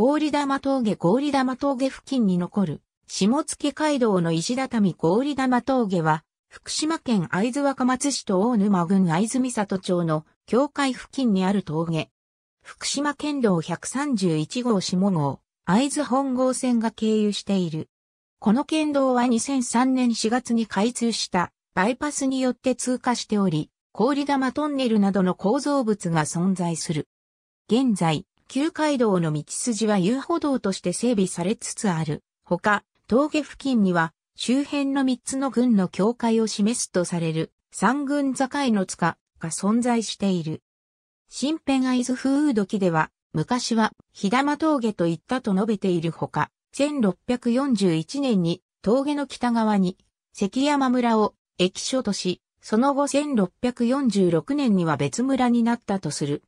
氷玉峠氷玉峠付近に残る、下付街道の石畳氷玉峠は、福島県会津若松市と大沼郡会津美里町の境界付近にある峠。福島県道131号下号、会津本郷線が経由している。この県道は2003年4月に開通したバイパスによって通過しており、氷玉トンネルなどの構造物が存在する。現在、旧街道の道筋は遊歩道として整備されつつある。ほか、峠付近には周辺の三つの軍の境界を示すとされる三軍境の塚が存在している。新編合図風土では昔は日玉峠と言ったと述べているほか、1641年に峠の北側に関山村を駅所とし、その後1646年には別村になったとする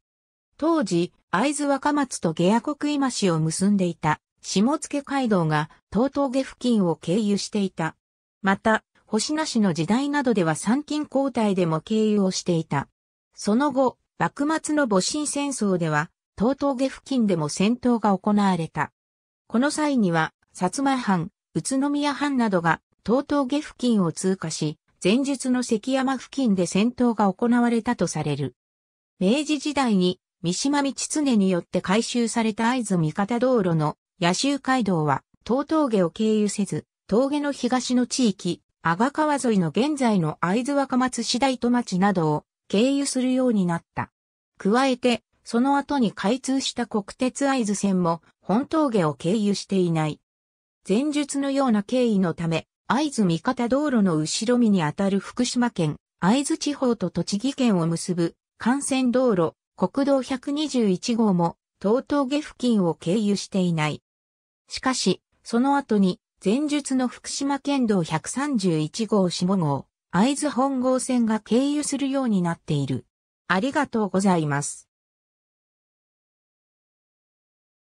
当時、会津若松と下野国今市を結んでいた、下野街道が東峠付近を経由していた。また、星名市の時代などでは参勤交代でも経由をしていた。その後、幕末の戊辰戦争では、東峠付近でも戦闘が行われた。この際には、薩摩藩、宇都宮藩などが東峠付近を通過し、前述の関山付近で戦闘が行われたとされる。明治時代に三島道常によって改修された合津三方道路の野州街道は、東峠を経由せず、峠の東の地域、阿賀川沿いの現在の合津若松市大都町などを経由するようになった。加えて、その後に開通した国鉄合津線も本峠を経由していない。前述のような経緯のため、合津三方道路の後ろ身にあたる福島県、合津地方と栃木県を結ぶ幹線道路国道121号も、東峠付近を経由していない。しかし、その後に、前述の福島県道131号下号、会津本郷線が経由するようになっている。ありがとうございます。